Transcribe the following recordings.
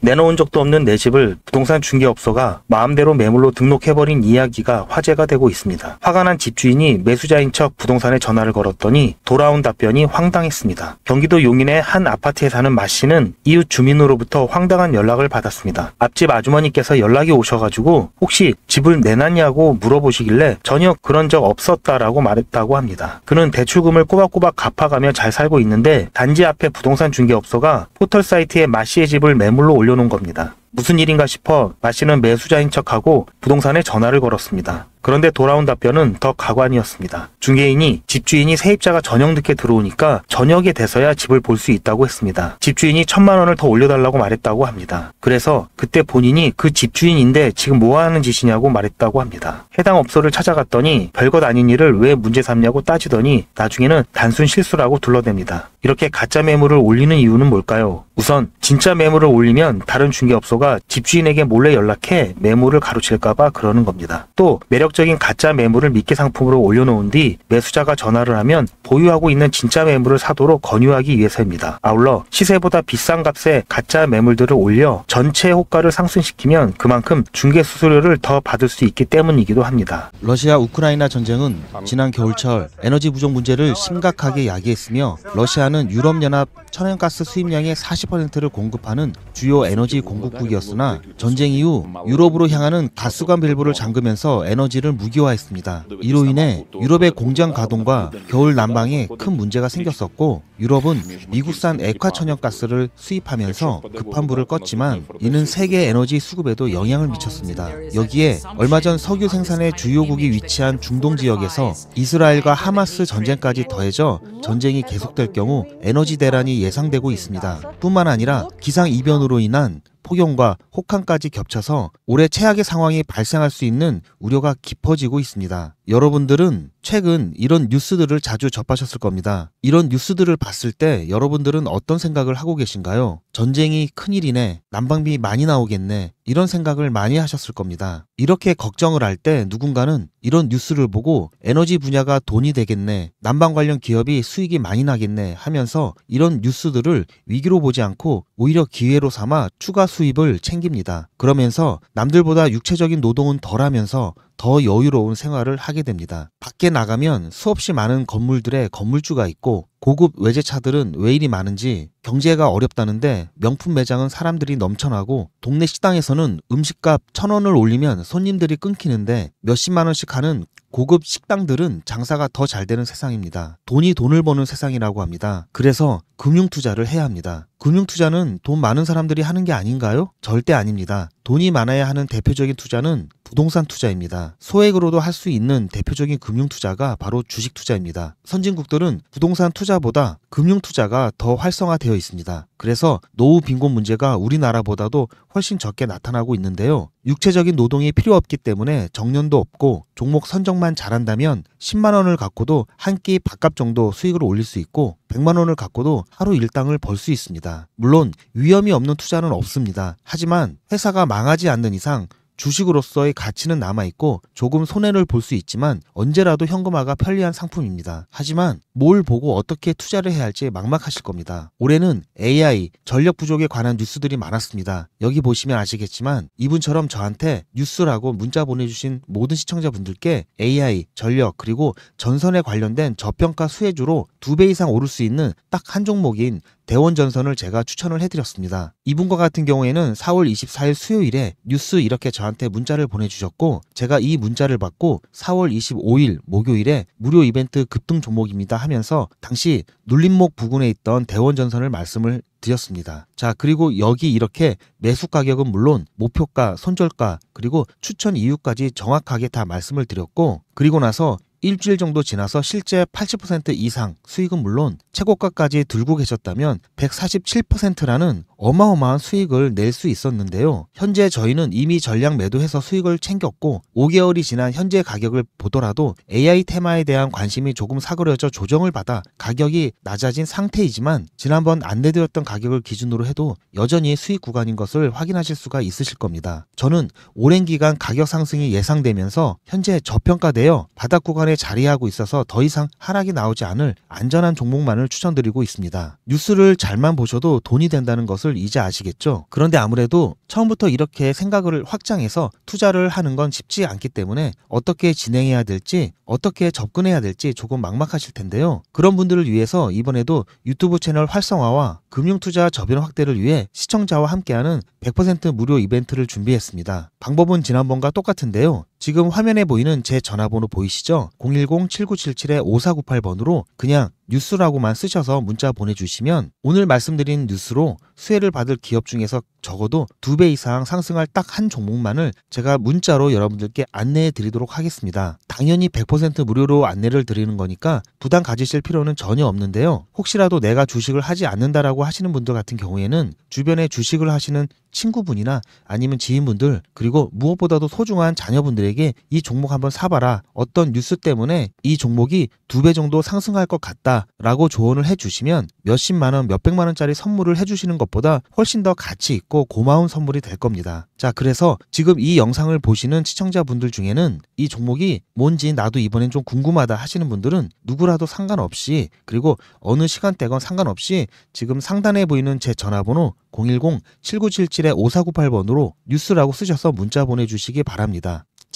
내놓은 적도 없는 내 집을 부동산 중개업소가 마음대로 매물로 등록해버린 이야기가 화제가 되고 있습니다. 화가 난 집주인이 매수자인 척 부동산에 전화를 걸었더니 돌아온 답변이 황당했습니다. 경기도 용인의 한 아파트에 사는 마 씨는 이웃 주민으로부터 황당한 연락을 받았습니다. 앞집 아주머니께서 연락이 오셔가지고 혹시 집을 내놨냐고 물어보시길래 전혀 그런 적 없었다라고 말했다고 합니다. 그는 대출금을 꼬박꼬박 갚아가며 잘 살고 있는데 단지 앞에 부동산 중개업소가 포털 사이트에 마 씨의 집을 매물로 올려 올려놓은 겁니다. 무슨 일인가 싶어 마 씨는 매수자인 척하고 부동산에 전화를 걸었습니다. 그런데 돌아온 답변은 더 가관이었습니다. 중개인이 집주인이 세입자가 저녁 늦게 들어오니까 저녁에 돼서야 집을 볼 수 있다고 했습니다. 집주인이 천만 원을 더 올려달라고 말했다고 합니다. 그래서 그때 본인이 그 집주인인데 지금 뭐 하는 짓이냐고 말했다고 합니다. 해당 업소를 찾아갔더니 별것 아닌 일을 왜 문제 삼냐고 따지더니 나중에는 단순 실수라고 둘러댑니다. 이렇게 가짜 매물을 올리는 이유는 뭘까요? 우선 진짜 매물을 올리면 다른 중개업소가 집주인에게 몰래 연락해 매물을 가로챌까봐 그러는 겁니다. 또 매력 매력적인 가짜 매물을 미끼 상품으로 올려놓은 뒤 매수자가 전화를 하면 보유하고 있는 진짜 매물을 사도록 권유하기 위해서입니다. 아울러 시세보다 비싼 값에 가짜 매물들을 올려 전체 호가를 상승시키면 그만큼 중개 수수료를 더 받을 수 있기 때문이기도 합니다. 러시아 우크라이나 전쟁은 지난 겨울철 에너지 부족 문제를 심각하게 야기했으며 러시아는 유럽연합 천연가스 수입량의 40%를 공급하는 주요 에너지 공급국이었으나 전쟁 이후 유럽으로 향하는 가스관 밸브를 잠그면서 에너지 에너지를 무기화했습니다. 네, 그렇죠. 이로 인해 유럽의 공장 가동과 겨울 난방에 큰 문제가 생겼었고 유럽은 미국산 액화천연가스를 수입하면서 급한 불을 껐지만 이는 세계 에너지 수급에도 영향을 미쳤습니다. 여기에 얼마 전 석유 생산의 주요국이 위치한 중동 지역에서 이스라엘과 하마스 전쟁까지 더해져 전쟁이 계속될 경우 에너지 대란이 예상되고 있습니다. 뿐만 아니라 기상 이변으로 인한 폭염과 혹한까지 겹쳐서 올해 최악의 상황이 발생할 수 있는 우려가 깊어지고 있습니다. 여러분들은 최근 이런 뉴스들을 자주 접하셨을 겁니다. 이런 뉴스들을 봤을 때 여러분들은 어떤 생각을 하고 계신가요? 전쟁이 큰일이네. 난방비 많이 나오겠네. 이런 생각을 많이 하셨을 겁니다. 이렇게 걱정을 할 때 누군가는 이런 뉴스를 보고 에너지 분야가 돈이 되겠네. 난방 관련 기업이 수익이 많이 나겠네 하면서 이런 뉴스들을 위기로 보지 않고 오히려 기회로 삼아 추가 수입을 챙깁니다. 그러면서 남들보다 육체적인 노동은 덜 하면서 더 여유로운 생활을 하게 됩니다. 밖에 나가면 수없이 많은 건물들의 건물주가 있고 고급 외제차들은 왜 이리 많은지 경제가 어렵다는데 명품 매장은 사람들이 넘쳐나고 동네 식당에서는 음식값 천 원을 올리면 손님들이 끊기는데 몇십만 원씩 하는 고급 식당들은 장사가 더 잘 되는 세상입니다. 돈이 돈을 버는 세상이라고 합니다. 그래서 금융 투자를 해야 합니다. 금융 투자는 돈 많은 사람들이 하는 게 아닌가요? 절대 아닙니다. 돈이 많아야 하는 대표적인 투자는 부동산 투자입니다. 소액으로도 할 수 있는 대표적인 금융 투자가 바로 주식 투자입니다. 선진국들은 부동산 투자보다 금융 투자가 더 활성화되어 있습니다. 그래서 노후 빈곤 문제가 우리나라보다도 훨씬 적게 나타나고 있는데요. 육체적인 노동이 필요 없기 때문에 정년도 없고 종목 선정만 잘한다면 10만 원을 갖고도 한 끼 밥값 정도 수익을 올릴 수 있고 100만 원을 갖고도 하루 일당을 벌 수 있습니다. 물론 위험이 없는 투자는 없습니다. 하지만 회사가 망하지 않는 이상 주식으로서의 가치는 남아있고 조금 손해를 볼 수 있지만 언제라도 현금화가 편리한 상품입니다. 하지만 뭘 보고 어떻게 투자를 해야 할지 막막하실 겁니다. 올해는 AI, 전력 부족에 관한 뉴스들이 많았습니다. 여기 보시면 아시겠지만 이분처럼 저한테 뉴스라고 문자 보내주신 모든 시청자분들께 AI, 전력, 그리고 전선에 관련된 저평가 수혜주로 두 배 이상 오를 수 있는 딱 한 종목인 대원전선을 제가 추천을 해드렸습니다. 이분과 같은 경우에는 4월 24일 수요일에 뉴스 이렇게 저한테 저한테 문자를 보내주셨고 제가 이 문자를 받고 4월 25일 목요일에 무료 이벤트 급등 종목입니다 하면서 당시 눌림목 부근에 있던 대원전선을 말씀을 드렸습니다. 자, 그리고 여기 이렇게 매수 가격은 물론 목표가, 손절가, 그리고 추천 이유까지 정확하게 다 말씀을 드렸고, 그리고 나서 일주일 정도 지나서 실제 80% 이상 수익은 물론 최고가까지 들고 계셨다면 147%라는 어마어마한 수익을 낼 수 있었는데요. 현재 저희는 이미 전량 매도해서 수익을 챙겼고 5개월이 지난 현재 가격을 보더라도 AI 테마에 대한 관심이 조금 사그려져 조정을 받아 가격이 낮아진 상태이지만 지난번 안내드렸던 가격을 기준으로 해도 여전히 수익 구간인 것을 확인하실 수가 있으실 겁니다. 저는 오랜 기간 가격 상승이 예상되면서 현재 저평가되어 바닥 구간에 자리하고 있어서 더 이상 하락이 나오지 않을 안전한 종목만을 추천드리고 있습니다. 뉴스를 잘만 보셔도 돈이 된다는 것을 것을 이제 아시겠죠? 그런데 아무래도 처음부터 이렇게 생각을 확장해서 투자를 하는 건 쉽지 않기 때문에 어떻게 진행해야 될지 어떻게 접근해야 될지 조금 막막하실 텐데요. 그런 분들을 위해서 이번에도 유튜브 채널 활성화와 금융투자 저변 확대를 위해 시청자와 함께하는 100% 무료 이벤트를 준비했습니다. 방법은 지난번과 똑같은데요. 지금 화면에 보이는 제 전화번호 보이시죠? 010-7977-5498번으로 그냥 뉴스라고만 쓰셔서 문자 보내주시면 오늘 말씀드린 뉴스로 수혜를 받을 기업 중에서 적어도 두 배 이상 상승할 딱 한 종목만을 제가 문자로 여러분들께 안내해 드리도록 하겠습니다. 당연히 100% 무료로 안내를 드리는 거니까 부담 가지실 필요는 전혀 없는데요. 혹시라도 내가 주식을 하지 않는다라고 하시는 분들 같은 경우에는 주변에 주식을 하시는 친구분이나 아니면 지인분들 그리고 무엇보다도 소중한 자녀분들에게 이 종목 한번 사봐라 어떤 뉴스 때문에 이 종목이 두 배 정도 상승할 것 같다라고 조언을 해주시면 몇십만 원 몇백만 원짜리 선물을 해주시는 것보다 훨씬 더 가치 있고 고마운 선물이 될 겁니다 자 그래서 지금 이 영상을 보시는 시청자분들 중에는 이 종목이 뭐 뭔지 나도 이번엔 좀 궁금하다 하시는 분들은 누구라도 상관없이 그리고 어느 시간대건 상관없이 지금 상단에 보이는 제 전화번호 010-7977-5498번으로 뉴스라고 쓰셔서 문자 보내주시기 바랍니다.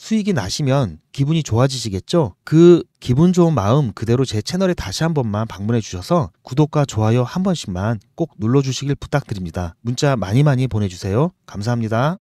수익이 나시면 기분이 좋아지시겠죠? 그 기분 좋은 마음 그대로 제 채널에 다시 한 번만 방문해 주셔서 구독과 좋아요 한 번씩만 꼭 눌러 주시길 부탁드립니다. 문자 많이 많이 보내주세요. 감사합니다.